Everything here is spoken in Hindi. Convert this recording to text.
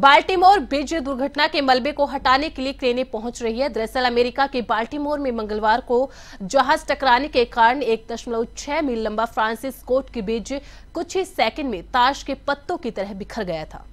बाल्टीमोर ब्रिज दुर्घटना के मलबे को हटाने के लिए क्रेनें पहुंच रही है दरअसल अमेरिका के बाल्टीमोर में मंगलवार को जहाज टकराने के कारण एक दशमलव छह मील लंबा फ्रांसिस कोट की ब्रिज कुछ ही सेकंड में ताश के पत्तों की तरह बिखर गया था